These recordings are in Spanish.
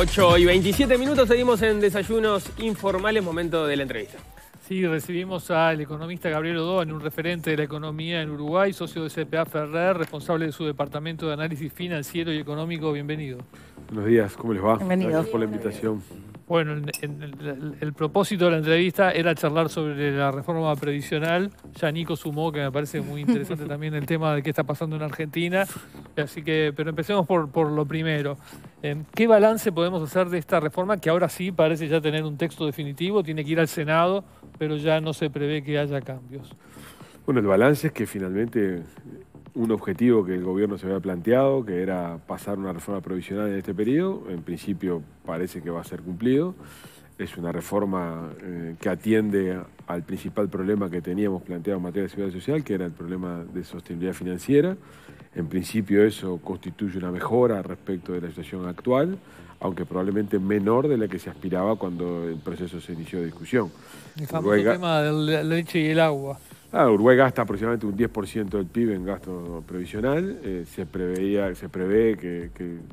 8 y 27 minutos, seguimos en desayunos informales, momento de la entrevista. Sí, recibimos al economista Gabriel Odoan, un referente de la economía en Uruguay, socio de CPA Ferrer, responsable de su departamento de análisis financiero y económico. Bienvenido. Buenos días, ¿cómo les va? Gracias por la invitación. Bueno, el, propósito de la entrevista era charlar sobre la reforma previsional. Ya Nico sumó, que me parece muy interesante también el tema de qué está pasando en Argentina. Así que, pero empecemos por, por lo primero. Eh, ¿Qué balance podemos hacer de esta reforma que ahora sí parece ya tener un texto definitivo? Tiene que ir al Senado, pero ya no se prevé que haya cambios. Bueno, el balance es que finalmente un objetivo que el gobierno se había planteado, que era pasar una reforma provisional en este periodo. En principio parece que va a ser cumplido. Es una reforma eh, que atiende al principal problema que teníamos planteado en materia de seguridad social, que era el problema de sostenibilidad financiera. En principio eso constituye una mejora respecto de la situación actual, aunque probablemente menor de la que se aspiraba cuando el proceso se inició de discusión. El tema de leche y el agua. Ah, Uruguay gasta aproximadamente un 10% del PIB en gasto previsional. Eh, se preveía, se prevé que,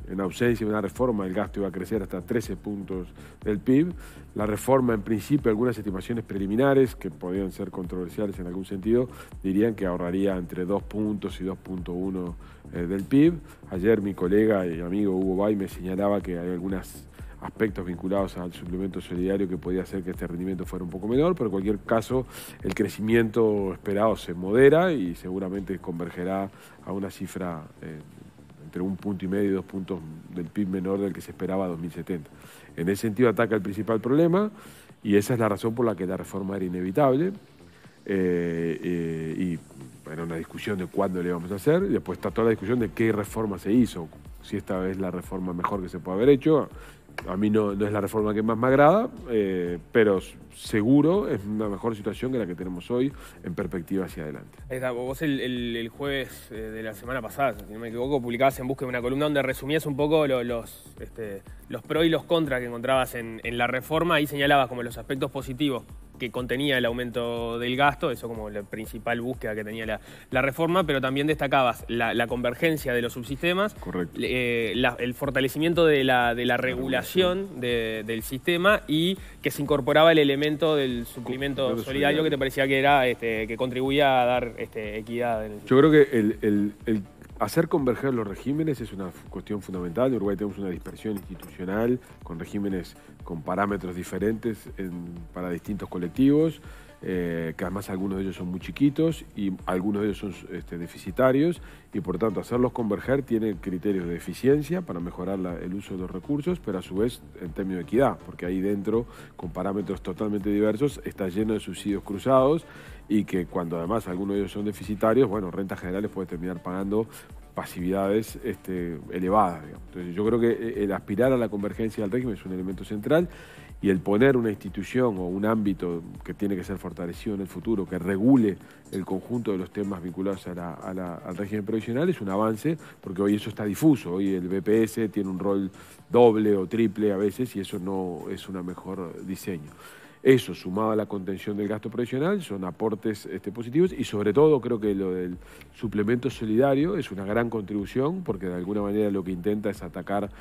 en ausencia de una reforma el gasto iba a crecer hasta 13 puntos del PIB. La reforma, en principio, algunas estimaciones preliminares que podían ser controversiales en algún sentido, dirían que ahorraría entre 2 puntos y 2.1 eh, del PIB. Ayer mi colega y amigo Hugo Bay me señalaba que hay algunas aspectos vinculados al suplemento solidario que podía hacer que este rendimiento fuera un poco menor, pero en cualquier caso el crecimiento esperado se modera y seguramente convergerá a una cifra eh, entre un punto y medio y dos puntos del PIB menor del que se esperaba 2070. En ese sentido ataca el principal problema y esa es la razón por la que la reforma era inevitable. Eh, eh, y era una discusión de cuándo le íbamos a hacer, y después está toda la discusión de qué reforma se hizo, si esta vez la reforma mejor que se puede haber hecho, a mí no, no, es la reforma que más me agrada, eh, pero seguro es una mejor situación que la que tenemos hoy en perspectiva hacia adelante. vos el, jueves eh, de la semana pasada, si no me equivoco, publicabas en busca de una columna donde resumías un poco los, este, los pros y los contras que encontrabas en, en la reforma y señalabas como los aspectos positivos que contenía el aumento del gasto, eso como la principal búsqueda que tenía la, reforma, pero también destacabas la, convergencia de los subsistemas, correcto eh, el fortalecimiento de la, regulación, del sistema y que se incorporaba el elemento del suplemento solidario, que te parecía que era este, que contribuía a dar este, equidad. Yo creo que el Hacer converger los regímenes es una cuestión fundamental. En Uruguay tenemos una dispersión institucional con regímenes con parámetros diferentes para distintos colectivos, eh, que además algunos de ellos son muy chiquitos y algunos de ellos son este, deficitarios y por tanto hacerlos converger tiene criterios de eficiencia para mejorar el uso de los recursos, pero a su vez en términos de equidad, porque ahí dentro, con parámetros totalmente diversos, está lleno de subsidios cruzados y que cuando además algunos de ellos son deficitarios, bueno, rentas generales puede terminar pagando pasividades este, elevadas. Entonces yo creo que eh, el aspirar a la convergencia del régimen es un elemento central y el poner una institución o un ámbito que tiene que ser fortalecido en el futuro, que regule el conjunto de los temas vinculados al régimen provisional, es un avance, porque hoy eso está difuso, hoy el BPS tiene un rol doble o triple a veces y eso no es un mejor diseño. Eso, sumado a la contención del gasto provisional son aportes este, positivos y sobre todo creo que lo del suplemento solidario es una gran contribución porque de alguna manera lo que intenta es atacar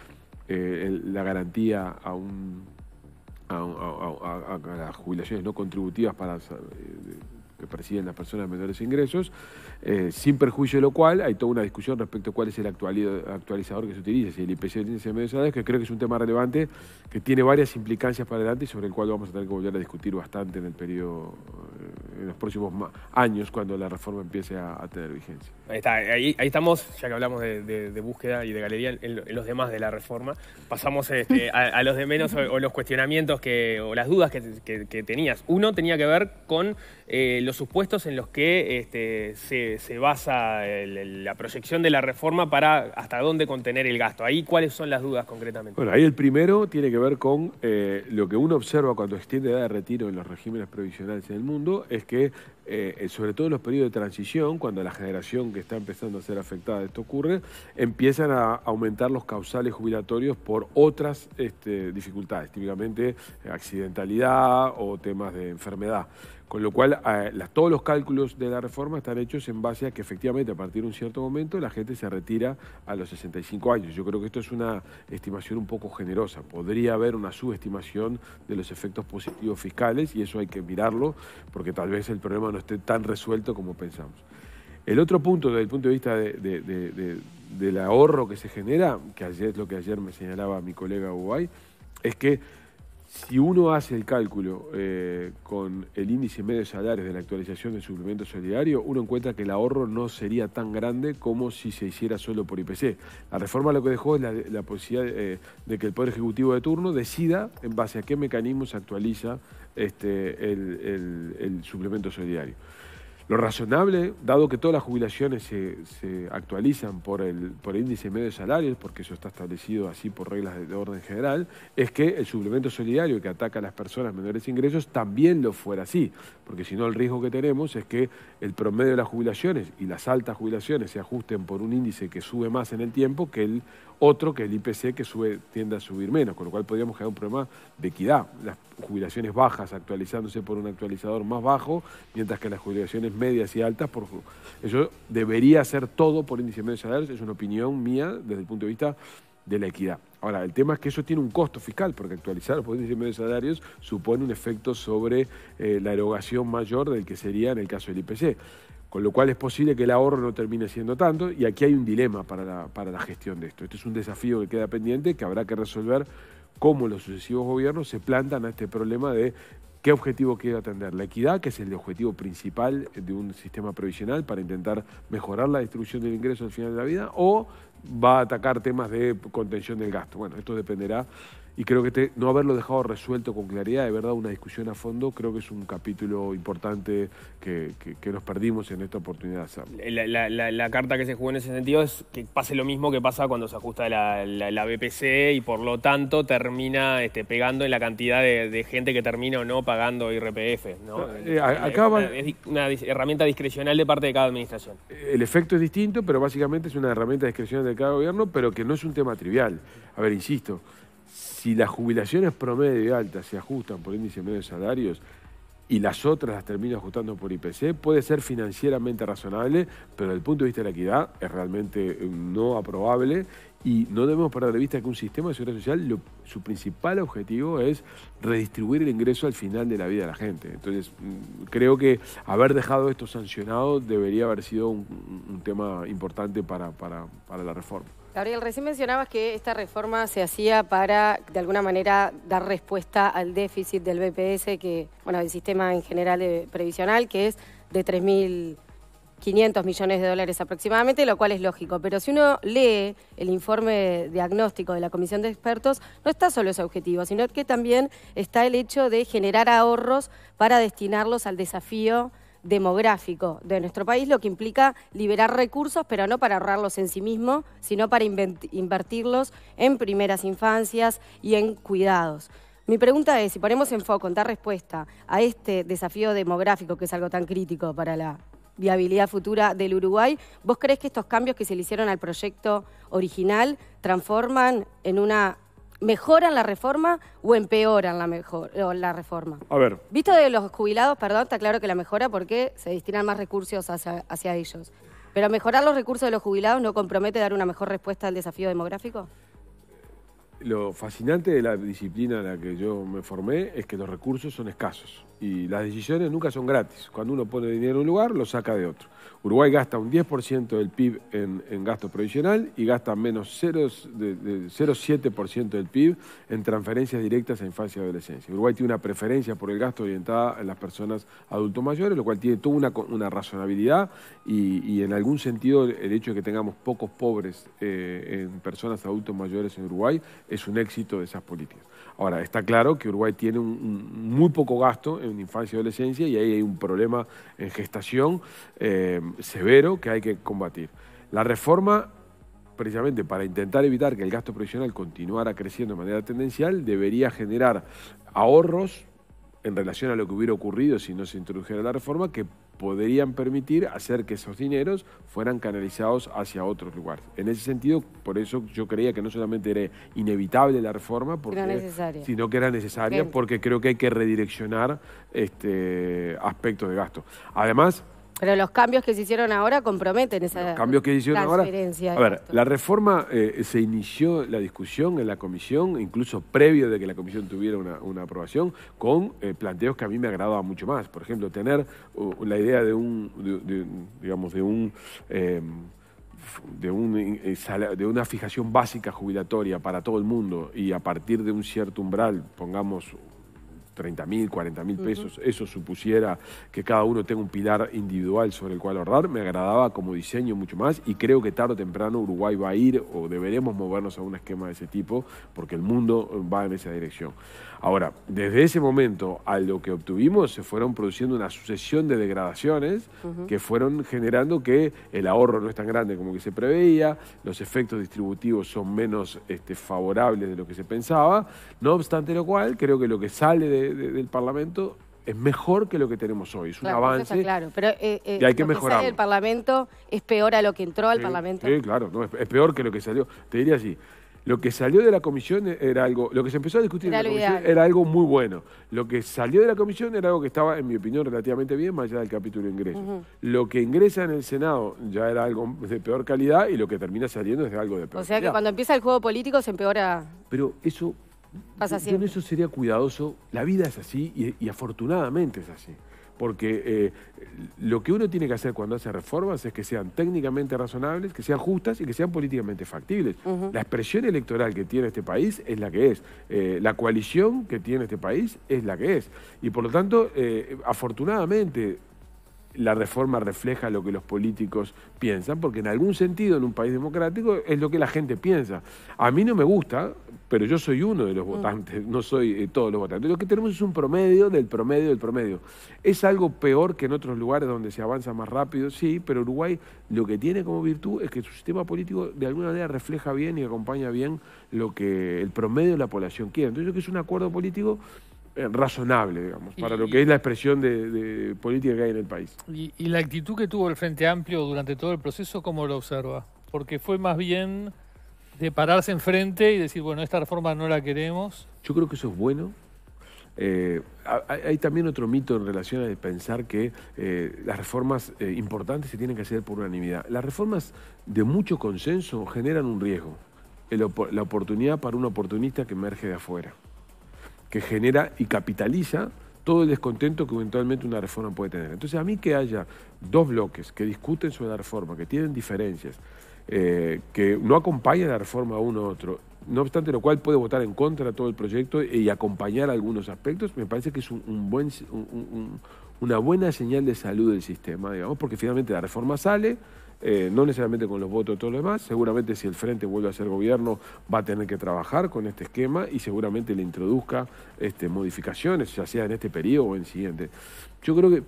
eh, la garantía a un a, las jubilaciones no contributivas para eh, que perciben las personas de menores ingresos, eh, sin perjuicio de lo cual hay toda una discusión respecto a cuál es el actualizador que se utiliza, si el IPC de índice de medios que creo que es un tema relevante que tiene varias implicancias para adelante y sobre el cual vamos a tener que volver a discutir bastante en el periodo eh, en los próximos años cuando la reforma empiece a, tener vigencia. Ahí, ahí, estamos, ya que hablamos de, búsqueda y de galería, en, los demás de la reforma. Pasamos este, a, los de menos o, los cuestionamientos que, o las dudas que, que, tenías. Uno tenía que ver con eh, los supuestos en los que este, se, basa la proyección de la reforma para hasta dónde contener el gasto. Ahí, ¿cuáles son las dudas concretamente? Bueno, ahí el primero tiene que ver con eh, lo que uno observa cuando extiende edad de retiro en los regímenes provisionales en el mundo, que, eh, eh, sobre todo en los periodos de transición, cuando la generación que está empezando a ser afectada de esto ocurre, empiezan a aumentar los causales jubilatorios por otras este, dificultades, típicamente accidentalidad o temas de enfermedad. Con lo cual, todos los cálculos de la reforma están hechos en base a que efectivamente a partir de un cierto momento la gente se retira a los 65 años. Yo creo que esto es una estimación un poco generosa. Podría haber una subestimación de los efectos positivos fiscales y eso hay que mirarlo porque tal vez el problema no esté tan resuelto como pensamos. El otro punto desde el punto de vista del ahorro que se genera, que ayer es lo que ayer me señalaba mi colega Uruguay, es que si uno hace el cálculo eh, con el índice medio de salarios de la actualización del suplemento solidario, uno encuentra que el ahorro no sería tan grande como si se hiciera solo por IPC. La reforma lo que dejó es la, posibilidad eh, de que el Poder Ejecutivo de turno decida en base a qué mecanismo se actualiza este, el suplemento solidario. Lo razonable, dado que todas las jubilaciones se, actualizan por el, por índice medio de salarios, porque eso está establecido así por reglas de, orden general, es que el suplemento solidario que ataca a las personas menores ingresos también lo fuera así, porque si no el riesgo que tenemos es que el promedio de las jubilaciones y las altas jubilaciones se ajusten por un índice que sube más en el tiempo que el otro, que el IPC, que sube, tiende a subir menos, con lo cual podríamos crear un problema de equidad, las jubilaciones bajas actualizándose por un actualizador más bajo, mientras que las jubilaciones medias y altas. Por, eso debería ser todo por de medios salarios, es una opinión mía desde el punto de vista de la equidad. Ahora, el tema es que eso tiene un costo fiscal, porque actualizar los índices medios salarios supone un efecto sobre eh, la erogación mayor del que sería en el caso del IPC. Con lo cual es posible que el ahorro no termine siendo tanto y aquí hay un dilema para para la gestión de esto. Este es un desafío que queda pendiente, que habrá que resolver cómo los sucesivos gobiernos se plantan a este problema de ¿Qué objetivo quiere atender? La equidad, que es el objetivo principal de un sistema provisional para intentar mejorar la distribución del ingreso al final de la vida, o va a atacar temas de contención del gasto. Bueno, esto dependerá y creo que no haberlo dejado resuelto con claridad, de verdad, una discusión a fondo, creo que es un capítulo importante que, nos perdimos en esta oportunidad la, carta que se jugó en ese sentido es que pase lo mismo que pasa cuando se ajusta la, BPC y por lo tanto termina este, pegando en la cantidad de, gente que termina o no pagando IRPF. ¿no? Ah, es eh, una herramienta discrecional de parte de cada administración. El efecto es distinto, pero básicamente es una herramienta discrecional de cada gobierno, pero que no es un tema trivial. A ver, insisto si las jubilaciones promedio y altas se ajustan por índice medio de salarios y las otras las termina ajustando por IPC, puede ser financieramente razonable, pero desde el punto de vista de la equidad es realmente eh, no aprobable y no debemos perder de vista que un sistema de seguridad social, su principal objetivo es redistribuir el ingreso al final de la vida de la gente. Entonces, mm, creo que haber dejado esto sancionado debería haber sido un, tema importante para, para, para la reforma. Gabriel, recién mencionabas que esta reforma se hacía para, de alguna manera, dar respuesta al déficit del BPS, que, bueno, del sistema en general previsional, que es de 3.500 millones de dólares aproximadamente, lo cual es lógico. Pero si uno lee el informe diagnóstico de la Comisión de Expertos, no está solo ese objetivo, sino que también está el hecho de generar ahorros para destinarlos al desafío demográfico de nuestro país, lo que implica liberar recursos, pero no para ahorrarlos en sí mismo, sino para invertirlos en primeras infancias y en cuidados. Mi pregunta es, si ponemos en foco, en dar respuesta a este desafío demográfico que es algo tan crítico para la viabilidad futura del Uruguay, ¿vos crees que estos cambios que se le hicieron al proyecto original transforman en una mejoran la reforma o empeoran la, mejor, la reforma. A ver. Visto de los jubilados, perdón, está claro que la mejora porque se destinan más recursos hacia ellos. Pero mejorar los recursos de los jubilados no compromete dar una mejor respuesta al desafío demográfico lo fascinante de la disciplina en la que yo me formé es que los recursos son escasos y las decisiones nunca son gratis. Cuando uno pone dinero en un lugar, lo saca de otro. Uruguay gasta un 10% del PIB en, gasto provisional y gasta menos 0,7% de, del PIB en transferencias directas a infancia y adolescencia. Uruguay tiene una preferencia por el gasto orientada a las personas adultos mayores, lo cual tiene toda una, razonabilidad y, en algún sentido el hecho de que tengamos pocos pobres eh, en personas adultos mayores en Uruguay es un éxito de esas políticas. Ahora, está claro que Uruguay tiene un, muy poco gasto en infancia y adolescencia y ahí hay un problema en gestación eh, severo que hay que combatir. La reforma, precisamente para intentar evitar que el gasto provisional continuara creciendo de manera tendencial, debería generar ahorros en relación a lo que hubiera ocurrido si no se introdujera la reforma, que podrían permitir hacer que esos dineros fueran canalizados hacia otros lugares. En ese sentido, por eso yo creía que no solamente era inevitable la reforma, porque, sino que era necesaria, porque creo que hay que redireccionar este, aspectos de gasto. Además, pero los cambios que se hicieron ahora comprometen esa los que hicieron A ver, la reforma eh, se inició la discusión en la comisión, incluso previo de que la comisión tuviera una, aprobación, con eh, planteos que a mí me agradaban mucho más. Por ejemplo, tener uh, la idea de un, digamos, de un em, de, un, eh, de una fijación básica jubilatoria para todo el mundo y a partir de un cierto umbral, pongamos 30 mil, 40 mil pesos, eso supusiera que cada uno tenga un pilar individual sobre el cual ahorrar, me agradaba como diseño mucho más y creo que tarde o temprano Uruguay va a ir o deberemos movernos a un esquema de ese tipo porque el mundo va en esa dirección. Ahora, desde ese momento a lo que obtuvimos se fueron produciendo una sucesión de degradaciones que fueron generando que el ahorro no es tan grande como que se preveía, los efectos distributivos son menos este, favorables de lo que se pensaba, no obstante lo cual creo que lo que sale de del Parlamento es mejor que lo que tenemos hoy, es un avance. claro, pero eh, eh y hay que mejorar. El Parlamento es peor a lo que entró al Parlamento. Sí, claro, es, peor que lo que salió. Te diría así. Lo que salió de la comisión era algo, lo que se empezó a discutir era en la comisión era algo muy bueno. Lo que salió de la comisión era algo que estaba, en mi opinión, relativamente bien, más allá del capítulo de ingreso. Lo que ingresa en el Senado ya era algo de peor calidad y lo que termina saliendo es algo de peor calidad. O sea que cuando empieza el juego político se empeora. Pero eso Pasa eso sería cuidadoso. La vida es así y, afortunadamente es así. Porque eh, lo que uno tiene que hacer cuando hace reformas es que sean técnicamente razonables, que sean justas y que sean políticamente factibles. La expresión electoral que tiene este país es la que es. Eh, la coalición que tiene este país es la que es. Y por lo tanto, eh, afortunadamente, la reforma refleja lo que los políticos piensan, porque en algún sentido en un país democrático es lo que la gente piensa. A mí no me gusta, pero yo soy uno de los mm. votantes, no soy eh, todos los votantes. Lo que tenemos es un promedio del promedio del promedio. ¿Es algo peor que en otros lugares donde se avanza más rápido? Sí, pero Uruguay lo que tiene como virtud es que su sistema político de alguna manera refleja bien y acompaña bien lo que el promedio de la población quiere. Entonces, yo creo que es un acuerdo político eh, razonable, digamos, para lo que es la expresión de, política que hay en el país. Y, la actitud que tuvo el Frente Amplio durante todo el proceso, cómo lo observa? Porque fue más bien de pararse enfrente y decir, bueno, esta reforma no la queremos. Yo creo que eso es bueno. Eh, hay, también otro mito en relación a pensar que eh, las reformas importantes se tienen que hacer por unanimidad. Las reformas de mucho consenso generan un riesgo, la oportunidad para un oportunista que emerge de afuera que genera y capitaliza todo el descontento que eventualmente una reforma puede tener. Entonces, a mí que haya dos bloques que discuten sobre la reforma, que tienen diferencias, eh, que no acompañan la reforma a uno a otro, no obstante lo cual puede votar en contra de todo el proyecto y acompañar algunos aspectos, me parece que es un, una buena señal de salud del sistema, digamos, porque finalmente la reforma sale, eh, no necesariamente con los votos de todo lo demás, seguramente si el Frente vuelve a ser gobierno va a tener que trabajar con este esquema y seguramente le introduzca este, modificaciones, ya sea en este periodo o en siguiente. Yo creo que,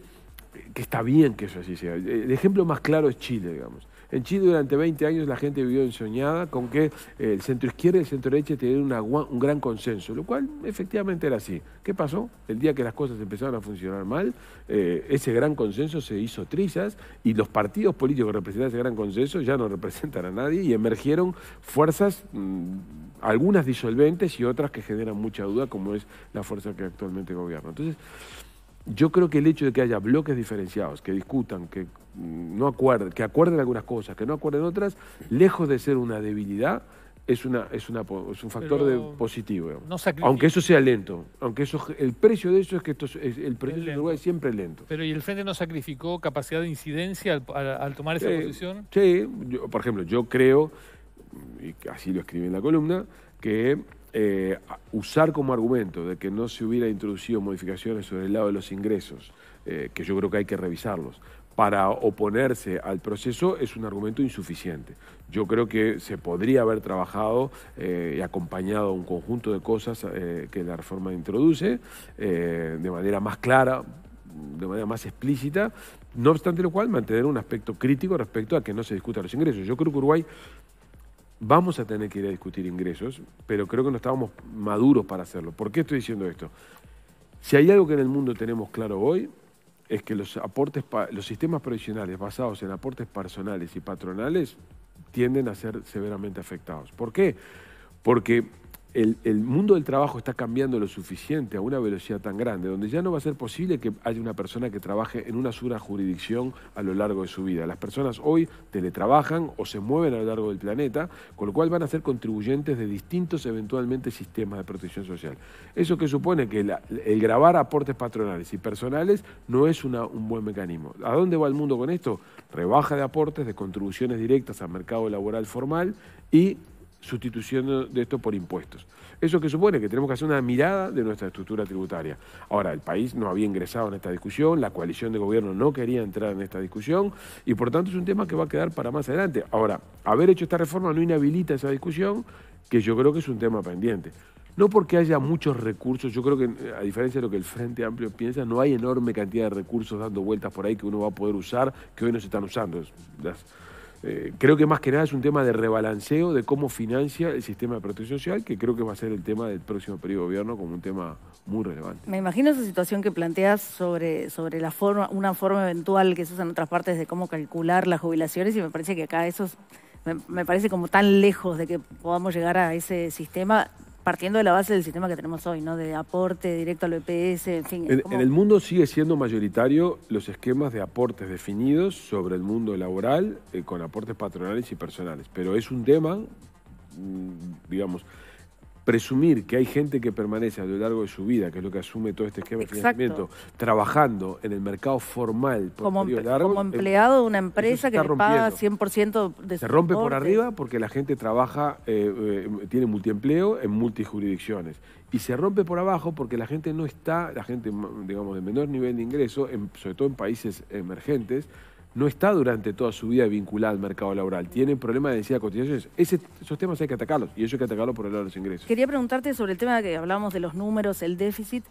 que está bien que eso así sea. El ejemplo más claro es Chile, digamos. En Chile durante 20 años la gente vivió ensoñada con que eh, el centro izquierda y el centro derecha tenían un gran consenso, lo cual efectivamente era así. ¿Qué pasó? El día que las cosas empezaron a funcionar mal, eh, ese gran consenso se hizo trizas y los partidos políticos que representaban ese gran consenso ya no representan a nadie y emergieron fuerzas... Mm, algunas disolventes y otras que generan mucha duda, como es la fuerza que actualmente gobierna. Entonces, yo creo que el hecho de que haya bloques diferenciados, que discutan, que mm, no acuerden, que acuerden algunas cosas, que no acuerden otras, lejos de ser una debilidad, es, una, es, una, un factor positivo. aunque eso sea lento. Aunque eso, el precio de eso es que el precio de Uruguay siempre lento. Pero ¿y el Frente no sacrificó capacidad de incidencia al, tomar esa posición? Sí, por ejemplo, yo creo, y así lo escribí en la columna, que eh, usar como argumento de que no se hubiera introducido modificaciones sobre el lado de los ingresos, eh, que yo creo que hay que revisarlos, para oponerse al proceso es un argumento insuficiente. Yo creo que se podría haber trabajado eh, y acompañado un conjunto de cosas que la reforma introduce de manera más clara, de manera más explícita, no obstante lo cual mantener un aspecto crítico respecto a que no se discuta los ingresos. Yo creo que Uruguay Vamos a tener que ir a discutir ingresos, pero creo que no estábamos maduros para hacerlo. ¿Por qué estoy diciendo esto? Si hay algo que en el mundo tenemos claro hoy, es que los, aportes, los sistemas provisionales basados en aportes personales y patronales tienden a ser severamente afectados. ¿Por qué? Porque el, mundo del trabajo está cambiando lo suficiente a una velocidad tan grande, donde ya no va a ser posible que haya una persona que trabaje en una sola jurisdicción a lo largo de su vida. Las personas hoy teletrabajan o se mueven a lo largo del planeta, con lo cual van a ser contribuyentes de distintos eventualmente sistemas de protección social. Eso que supone que el grabar aportes patronales y personales no es un buen mecanismo. ¿A dónde va el mundo con esto? Rebaja de aportes, de contribuciones directas al mercado laboral formal y sustitución de esto por impuestos. ¿Eso que supone? Que tenemos que hacer una mirada de nuestra estructura tributaria. Ahora, el país no había ingresado en esta discusión, la coalición de gobierno no quería entrar en esta discusión y por tanto es un tema que va a quedar para más adelante. Ahora, haber hecho esta reforma no inhabilita esa discusión, que yo creo que es un tema pendiente. No porque haya muchos recursos, yo creo que a diferencia de lo que el Frente Amplio piensa, no hay enorme cantidad de recursos dando vueltas por ahí que uno va a poder usar, que hoy no se están usando. Eh, creo que más que nada es un tema de rebalanceo de cómo financia el sistema de protección social, que creo que va a ser el tema del próximo periodo de gobierno como un tema muy relevante. Me imagino esa situación que planteas sobre, sobre la forma, una forma eventual que se usa en otras partes de cómo calcular las jubilaciones y me parece que acá eso me parece como tan lejos de que podamos llegar a ese sistema partiendo de la base del sistema que tenemos hoy, ¿no? De aporte directo al EPS, en fin. En, el mundo sigue siendo mayoritario los esquemas de aportes definidos sobre el mundo laboral eh, con aportes patronales y personales, pero es un tema, mm, digamos, presumir que hay gente que permanece a lo largo de su vida, que es lo que asume todo este esquema de financiamiento, trabajando en el mercado formal como, empleado de una empresa que paga 100% de Se rompe por arriba porque la gente trabaja, eh, eh, tiene multiempleo en multijurisdicciones. Y se rompe por abajo porque la gente no está, la gente, digamos, de menor nivel de ingreso, sobre todo en países emergentes, no está durante toda su vida vinculada al mercado laboral. Tiene problemas de densidad cotizaciones. esos temas hay que atacarlos y eso hay que atacarlos por el lado de los ingresos. Quería preguntarte sobre el tema que hablábamos de los números, el déficit.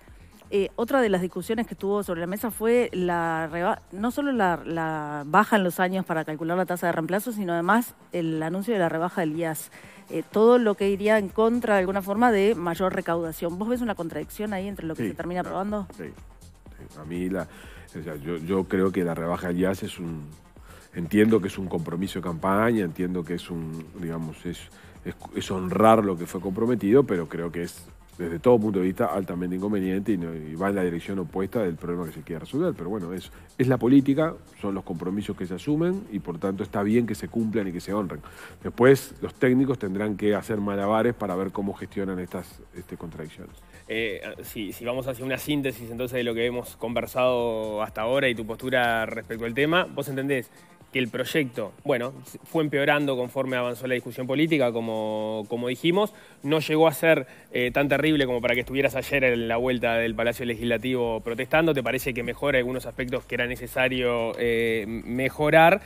Eh, otra de las discusiones que estuvo sobre la mesa fue la no solo la, baja en los años para calcular la tasa de reemplazo, sino además el anuncio de la rebaja del IAS. Eh, todo lo que iría en contra de alguna forma de mayor recaudación. ¿Vos ves una contradicción ahí entre lo que se termina aprobando? Sí, sí. A mí la, yo, creo que la rebaja ya IAS es un, entiendo que es un compromiso de campaña, entiendo que es un, digamos, es, honrar lo que fue comprometido, pero creo que es, desde todo punto de vista, altamente inconveniente y, va en la dirección opuesta del problema que se quiere resolver. Pero bueno, es, es la política, son los compromisos que se asumen y por tanto está bien que se cumplan y que se honren. Después los técnicos tendrán que hacer malabares para ver cómo gestionan estas este, contradicciones. Eh, si, vamos hacia una síntesis entonces de lo que hemos conversado hasta ahora y tu postura respecto al tema, vos entendés que el proyecto, bueno, fue empeorando conforme avanzó la discusión política, como, dijimos, no llegó a ser eh, tan terrible como para que estuvieras ayer en la vuelta del Palacio Legislativo protestando, te parece que mejora algunos aspectos que era necesario eh, mejorar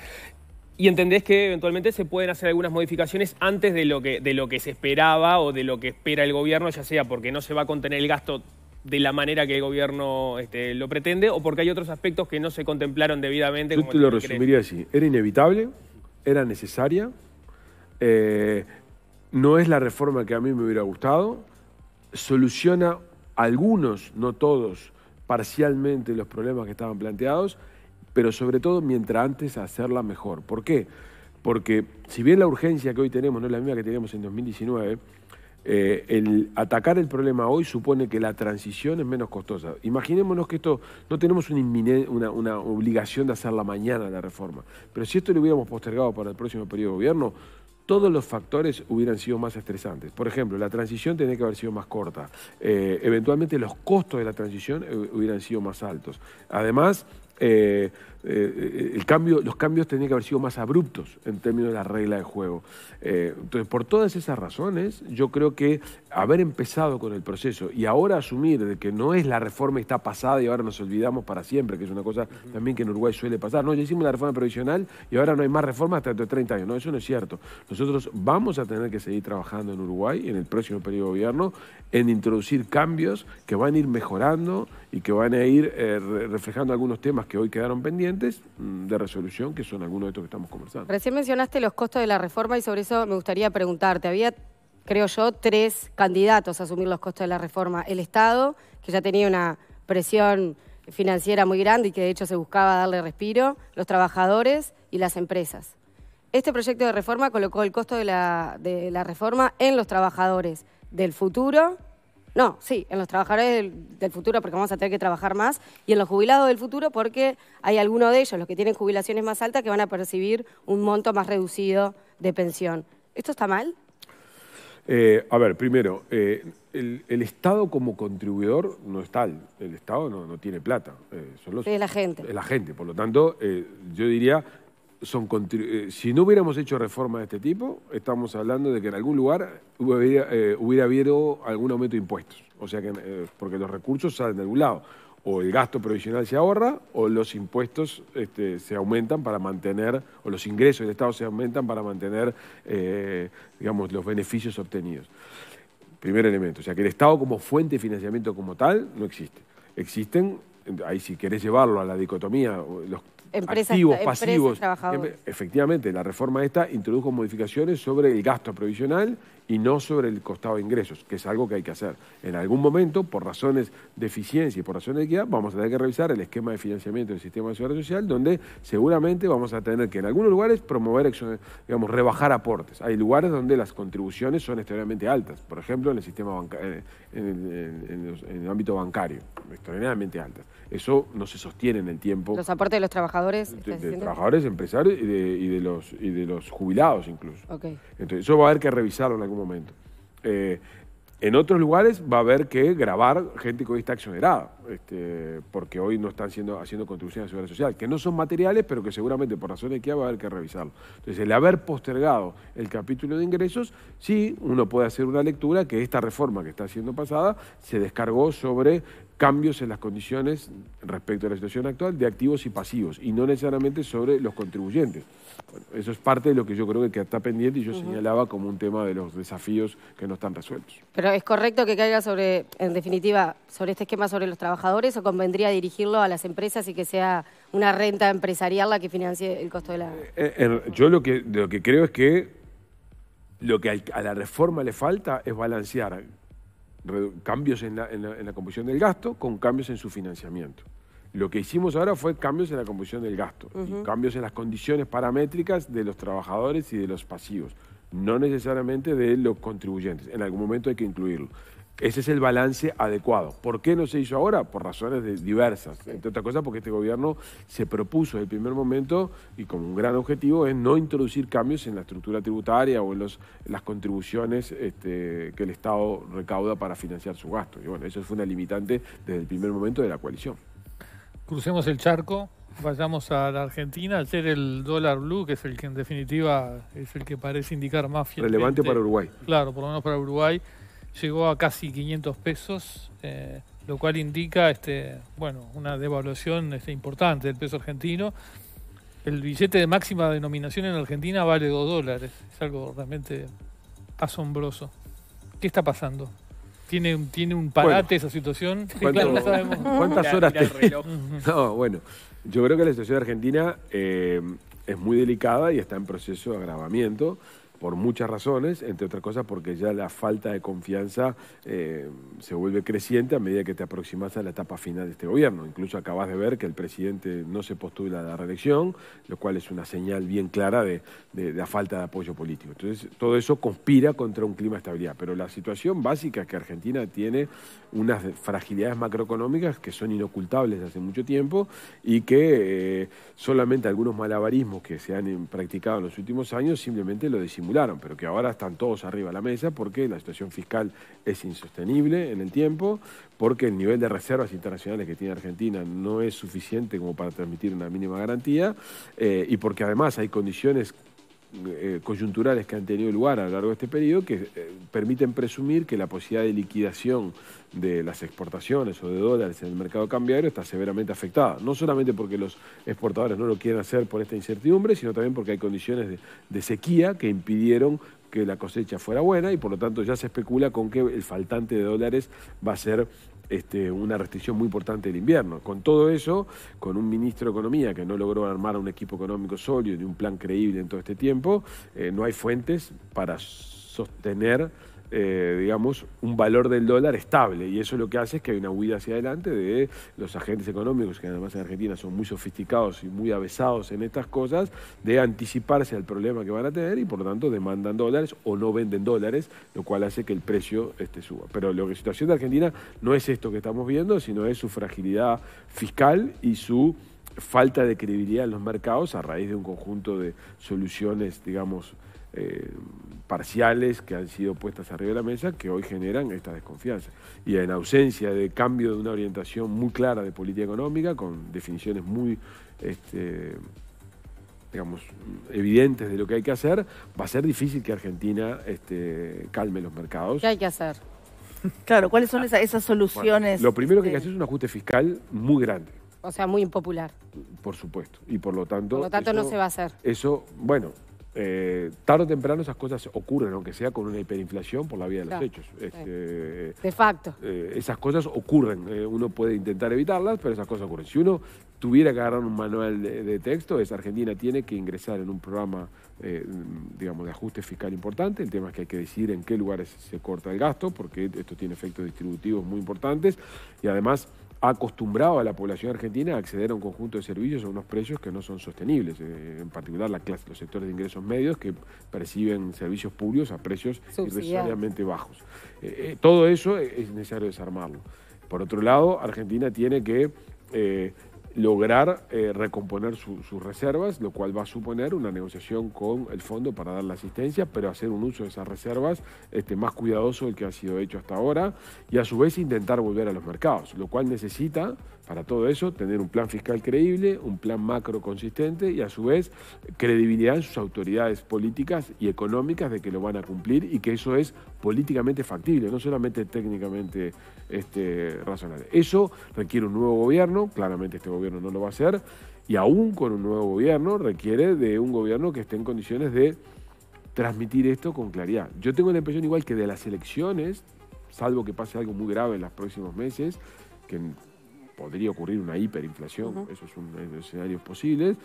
y entendés que eventualmente se pueden hacer algunas modificaciones antes de lo, que, de lo que se esperaba o de lo que espera el gobierno, ya sea porque no se va a contener el gasto de la manera que el gobierno este, lo pretende o porque hay otros aspectos que no se contemplaron debidamente. Yo te lo resumiría así. Era inevitable, era necesaria, eh, no es la reforma que a mí me hubiera gustado, soluciona algunos, no todos, parcialmente los problemas que estaban planteados pero sobre todo mientras antes hacerla mejor. ¿Por qué? Porque si bien la urgencia que hoy tenemos no es la misma que teníamos en 2019, eh, el atacar el problema hoy supone que la transición es menos costosa. Imaginémonos que esto, no tenemos una, obligación de hacerla mañana la reforma, pero si esto lo hubiéramos postergado para el próximo periodo de gobierno, todos los factores hubieran sido más estresantes. Por ejemplo, la transición tenía que haber sido más corta. Eh, eventualmente los costos de la transición eh, hubieran sido más altos. Además, eh, eh, eh, el cambio, los cambios tenían que haber sido más abruptos en términos de la regla de juego. Eh, entonces, por todas esas razones, yo creo que haber empezado con el proceso y ahora asumir de que no es la reforma está pasada y ahora nos olvidamos para siempre, que es una cosa también que en Uruguay suele pasar. No, ya hicimos la reforma provisional y ahora no hay más reforma hasta 30 años. No, eso no es cierto. Nosotros vamos a tener que seguir trabajando en Uruguay en el próximo periodo de gobierno en introducir cambios que van a ir mejorando y que van a ir reflejando algunos temas que hoy quedaron pendientes Mm, de resolución, que son algunos de estos que estamos conversando. Recién mencionaste los costos de la reforma y sobre eso me gustaría preguntarte. Había, creo yo, tres candidatos a asumir los costos de la reforma. El Estado, que ya tenía una presión financiera muy grande y que de hecho se buscaba darle respiro, los trabajadores y las empresas. Este proyecto de reforma colocó el costo de la, de la reforma en los trabajadores del futuro no, sí, en los trabajadores del, futuro porque vamos a tener que trabajar más y en los jubilados del futuro porque hay algunos de ellos, los que tienen jubilaciones más altas, que van a percibir un monto más reducido de pensión. ¿Esto está mal? Eh, a ver, primero, eh, el, Estado como contribuidor no es tal. El Estado no, tiene plata. Eh, es la gente. Es la gente. Por lo tanto, yo diría, son eh, si no hubiéramos hecho reformas de este tipo, estamos hablando de que en algún lugar hubiera, eh, habido algún aumento de impuestos. O sea que, eh, porque los recursos salen de algún lado. O el gasto provisional se ahorra, o los impuestos este, se aumentan para mantener, o los ingresos del Estado se aumentan para mantener, digamos, los beneficios obtenidos. Primer elemento. O sea que el Estado como fuente de financiamiento como tal no existe. Existen, ahí si querés llevarlo a la dicotomía, los empresas, activos, pasivos. Em, efectivamente, la reforma esta introdujo modificaciones sobre el gasto provisional y no sobre el costado de ingresos, que es algo que hay que hacer. En algún momento, por razones de eficiencia y por razones de equidad, vamos a tener que revisar el esquema de financiamiento del sistema de seguridad social, donde seguramente vamos a tener que en algunos lugares promover, digamos, rebajar aportes. Hay lugares donde las contribuciones son extraordinariamente altas, por ejemplo, en el sistema en, el ámbito bancario, extraordinariamente altas. Eso no se sostiene en el tiempo. Los aportes de los trabajadores de, trabajadores, empresarios y de, los, y de los jubilados incluso. Entonces, eso va a haber que revisarlo en algún momento. Eh, en otros lugares va a haber que grabar gente que hoy está accionerada este, porque hoy no están haciendo contribuciones a la seguridad social, que no son materiales, pero que seguramente por razones que va a haber que revisarlo. Entonces, el haber postergado el capítulo de ingresos, sí, uno puede hacer una lectura que esta reforma que está siendo pasada se descargó sobre cambios en las condiciones respecto a la situación actual de activos y pasivos y no necesariamente sobre los contribuyentes. eso es parte de lo que yo creo que está pendiente y yo señalaba como un tema de los desafíos que no están resueltos. Pero es correcto que caiga sobre, en definitiva, sobre este esquema sobre los trabajadores o convendría dirigirlo a las empresas y que sea una renta empresarial la que financie el costo de la... Eh, eh, yo lo que, lo que creo es que lo que a la reforma le falta es balancear cambios en la, en, la, composición del gasto con cambios en su financiamiento. Lo que hicimos ahora fue cambios en la composición del gasto, cambios en las condiciones paramétricas de los trabajadores y de los pasivos, no necesariamente de los contribuyentes. En algún momento hay que incluirlo. Ese es el balance adecuado. ¿Por qué no se hizo ahora? Por razones diversas. Entre otras cosas, porque este gobierno se propuso desde el primer momento y como un gran objetivo es no introducir cambios en la estructura tributaria o en las contribuciones este, que el Estado recauda para financiar su gasto. Y bueno, eso fue una limitante desde el primer momento de la coalición. Crucemos el charco, vayamos a la Argentina. ser el dólar blue, que es el que en definitiva es el que parece indicar más fielmente. Relevante para Uruguay. Claro, por lo menos para Uruguay llegó a casi 500 pesos, eh, lo cual indica este, bueno, una devaluación este, importante del peso argentino. El billete de máxima denominación en Argentina vale 2 dólares, es algo realmente asombroso. ¿Qué está pasando? ¿Tiene, tiene un parate esa situación? Claro, sabemos. ¿Cuántas horas? tiene? no, bueno, yo creo que la situación Argentina eh, es muy delicada y está en proceso de agravamiento por muchas razones, entre otras cosas porque ya la falta de confianza eh, se vuelve creciente a medida que te aproximas a la etapa final de este gobierno. Incluso acabas de ver que el presidente no se postula a la reelección, lo cual es una señal bien clara de, la falta de apoyo político. Entonces, todo eso conspira contra un clima de estabilidad. Pero la situación básica es que Argentina tiene unas fragilidades macroeconómicas que son inocultables hace mucho tiempo y que eh, solamente algunos malabarismos que se han eh, practicado en los últimos años simplemente lo disimulan pero que ahora están todos arriba de la mesa porque la situación fiscal es insostenible en el tiempo, porque el nivel de reservas internacionales que tiene Argentina no es suficiente como para transmitir una mínima garantía eh, y porque además hay condiciones eh, coyunturales que han tenido lugar a lo largo de este periodo que eh, permiten presumir que la posibilidad de liquidación de las exportaciones o de dólares en el mercado cambiario está severamente afectada. No solamente porque los exportadores no lo quieren hacer por esta incertidumbre, sino también porque hay condiciones de sequía que impidieron que la cosecha fuera buena y por lo tanto ya se especula con que el faltante de dólares va a ser este, una restricción muy importante del invierno. Con todo eso, con un ministro de Economía que no logró armar un equipo económico sólido ni un plan creíble en todo este tiempo, eh, no hay fuentes para sostener eh, digamos, un valor del dólar estable. Y eso lo que hace es que hay una huida hacia adelante de los agentes económicos, que además en Argentina son muy sofisticados y muy avesados en estas cosas, de anticiparse al problema que van a tener y por lo tanto demandan dólares o no venden dólares, lo cual hace que el precio este, suba. Pero la situación de Argentina no es esto que estamos viendo, sino es su fragilidad fiscal y su falta de credibilidad en los mercados a raíz de un conjunto de soluciones, digamos, eh, parciales que han sido puestas arriba de la mesa que hoy generan esta desconfianza. Y en ausencia de cambio de una orientación muy clara de política económica, con definiciones muy este, digamos, evidentes de lo que hay que hacer, va a ser difícil que Argentina este, calme los mercados. ¿Qué hay que hacer? Claro, ¿cuáles son esas, soluciones? lo primero que hay que eh. hacer es un ajuste fiscal muy grande. O sea, muy impopular. Por supuesto. Y por lo tanto. Por lo tanto, no se va a hacer. Eso, bueno, eh, tarde o temprano esas cosas ocurren, aunque sea con una hiperinflación por la vía de los hechos. Este, de facto. Eh, esas cosas ocurren. Eh, uno puede intentar evitarlas, pero esas cosas ocurren. Si uno tuviera que agarrar un manual de, texto, es Argentina tiene que ingresar en un programa, digamos, de ajuste fiscal importante. El tema es que hay que decidir en qué lugares se corta el gasto, porque esto tiene efectos distributivos muy importantes. Y además ha acostumbrado a la población argentina a acceder a un conjunto de servicios a unos precios que no son sostenibles, eh, en particular la clase, los sectores de ingresos medios que perciben servicios públicos a precios necesariamente bajos. Eh, eh, todo eso es necesario desarmarlo. Por otro lado, Argentina tiene que lograr eh, recomponer sus reservas, lo cual va a suponer una negociación con el fondo para dar la asistencia, pero hacer un uso de esas reservas este, más cuidadoso del que ha sido hecho hasta ahora y a su vez intentar volver a los mercados, lo cual necesita para todo eso, tener un plan fiscal creíble, un plan macro consistente y a su vez credibilidad en sus autoridades políticas y económicas de que lo van a cumplir y que eso es políticamente factible, no solamente técnicamente este, razonable. Eso requiere un nuevo gobierno, claramente este gobierno no lo va a hacer, y aún con un nuevo gobierno requiere de un gobierno que esté en condiciones de transmitir esto con claridad. Yo tengo la impresión igual que de las elecciones, salvo que pase algo muy grave en los próximos meses, que podría ocurrir una hiperinflación, esos son escenarios posibles.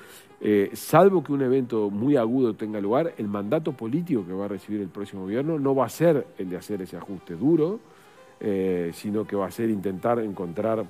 Eh, salvo que un evento muy agudo tenga lugar, el mandato político que va a recibir el próximo gobierno no va a ser el de hacer ese ajuste duro, eh, sino que va a ser intentar encontrar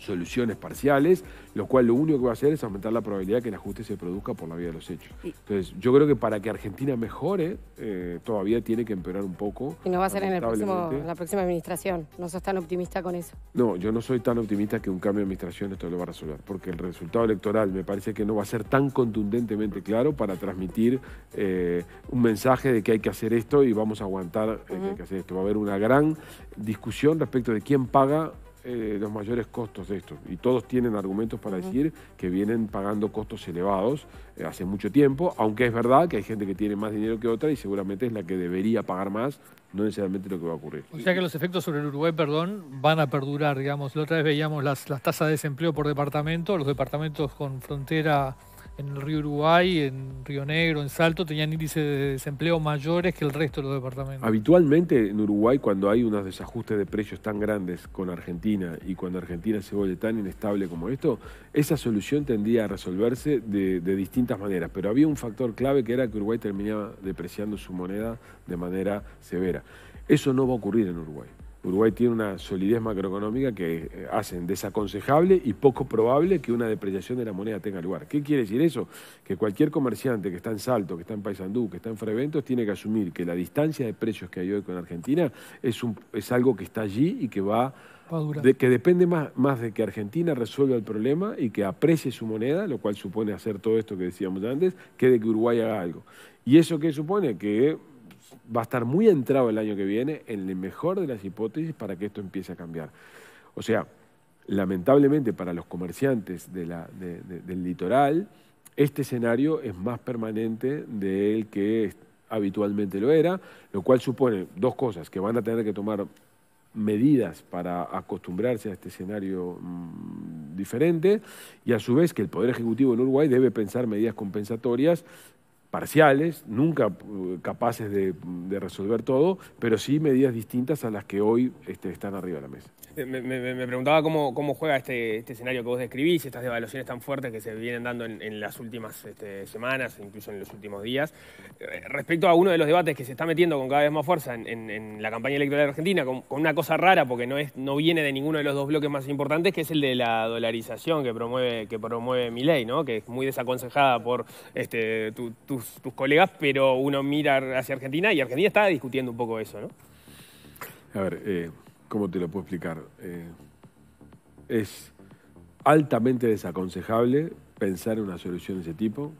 soluciones parciales, lo cual lo único que va a hacer es aumentar la probabilidad que el ajuste se produzca por la vía de los hechos. Entonces, yo creo que para que Argentina mejore, eh, todavía tiene que empeorar un poco. Y no va a ser en la próxima administración. No sos tan optimista con eso. No, yo no soy tan optimista que un cambio de administración esto lo va a resolver, porque el resultado electoral me parece que no va a ser tan contundentemente claro para transmitir eh, un mensaje de que hay que hacer esto y vamos a aguantar eh, que hay que hacer esto. Va a haber una gran discusión respecto de quién paga eh, los mayores costos de esto. Y todos tienen argumentos para decir que vienen pagando costos elevados eh, hace mucho tiempo, aunque es verdad que hay gente que tiene más dinero que otra y seguramente es la que debería pagar más, no necesariamente lo que va a ocurrir. O sea que los efectos sobre el Uruguay, perdón, van a perdurar, digamos. La otra vez veíamos las, las tasas de desempleo por departamento, los departamentos con frontera en el río Uruguay, en Río Negro, en Salto, tenían índices de desempleo mayores que el resto de los departamentos. Habitualmente en Uruguay, cuando hay unos desajustes de precios tan grandes con Argentina y cuando Argentina se vuelve tan inestable como esto, esa solución tendía a resolverse de, de distintas maneras. Pero había un factor clave que era que Uruguay terminaba depreciando su moneda de manera severa. Eso no va a ocurrir en Uruguay. Uruguay tiene una solidez macroeconómica que eh, hacen desaconsejable y poco probable que una depreciación de la moneda tenga lugar. ¿Qué quiere decir eso? Que cualquier comerciante que está en Salto, que está en Paysandú, que está en Freventos, tiene que asumir que la distancia de precios que hay hoy con Argentina es, algo que está allí y que va... que depende más, más, de que Argentina resuelva el problema y que aprecie su moneda, lo cual supone hacer todo esto que decíamos antes, que de que Uruguay haga algo. ¿Y eso qué supone? Que va a estar muy entrado el año que viene en el mejor de las hipótesis para que esto empiece a cambiar. O sea, lamentablemente para los comerciantes del litoral, este escenario es más permanente del que habitualmente lo era, lo cual supone dos cosas, que van a tener que tomar medidas para acostumbrarse a este escenario mm, diferente y a su vez que el Poder Ejecutivo en Uruguay debe pensar medidas compensatorias parciales, nunca eh, capaces de, resolver todo, pero sí medidas distintas a las que hoy este, están arriba de la mesa. Eh, me, preguntaba cómo, juega este, este, escenario que vos describís, estas devaluaciones tan fuertes que se vienen dando en, las últimas este, semanas, incluso en los últimos días. Eh, respecto a uno de los debates que se está metiendo con cada vez más fuerza en, la campaña electoral de argentina, con, una cosa rara, porque no, es, no viene de ninguno de los dos bloques más importantes, que es el de la dolarización que promueve, que promueve mi ley, ¿no? que es muy desaconsejada por este, tus, colegas, pero uno mira hacia Argentina y Argentina está discutiendo un poco eso. ¿no? A ver, eh, ¿cómo te lo puedo explicar? Eh, es altamente desaconsejable pensar en una solución de ese tipo.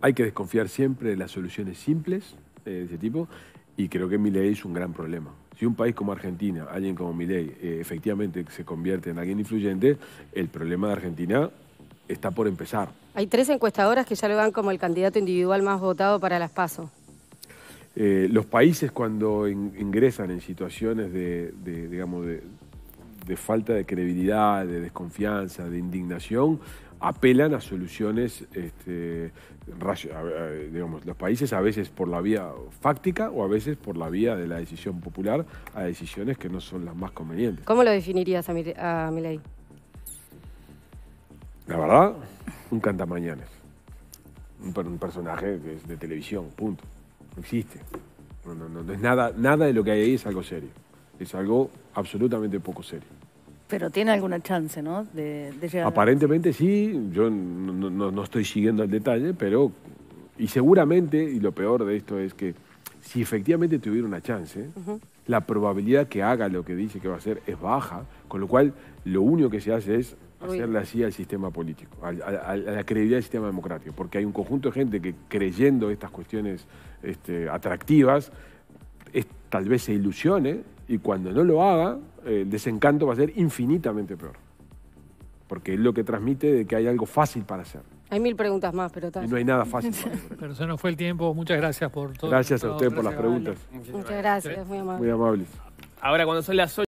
Hay que desconfiar siempre de las soluciones simples eh, de ese tipo y creo que Milei es un gran problema. Si un país como Argentina, alguien como Milei, eh, efectivamente se convierte en alguien influyente, el problema de Argentina está por empezar. Hay tres encuestadoras que ya lo dan como el candidato individual más votado para las PASO. Eh, los países cuando ingresan en situaciones de, falta de credibilidad, de desconfianza, de indignación, apelan a soluciones, este, digamos, los países a veces por la vía fáctica o a veces por la vía de la decisión popular a decisiones que no son las más convenientes. ¿Cómo lo definirías a, mi, a La verdad, un cantamañanes. Un, un personaje de televisión, punto. No existe. No, no, es nada, nada de lo que hay ahí es algo serio. Es algo absolutamente poco serio. Pero tiene alguna chance, ¿no? De, llegar Aparentemente sí, yo no, estoy siguiendo el detalle, pero. Y seguramente, y lo peor de esto es que si efectivamente tuviera una chance, la probabilidad que haga lo que dice que va a hacer es baja, con lo cual lo único que se hace es hacerle así al sistema político, a, a la credibilidad del sistema democrático, porque hay un conjunto de gente que creyendo estas cuestiones este, atractivas, tal vez se ilusione y cuando no lo haga, eh, el desencanto va a ser infinitamente peor. Porque es lo que transmite de que hay algo fácil para hacer. Hay mil preguntas más, pero tal. vez no hay nada fácil. pero eso no fue el tiempo. Muchas gracias por todo. Gracias a usted por las preguntas. Muchas gracias, muy amables. Ahora, cuando son las 8.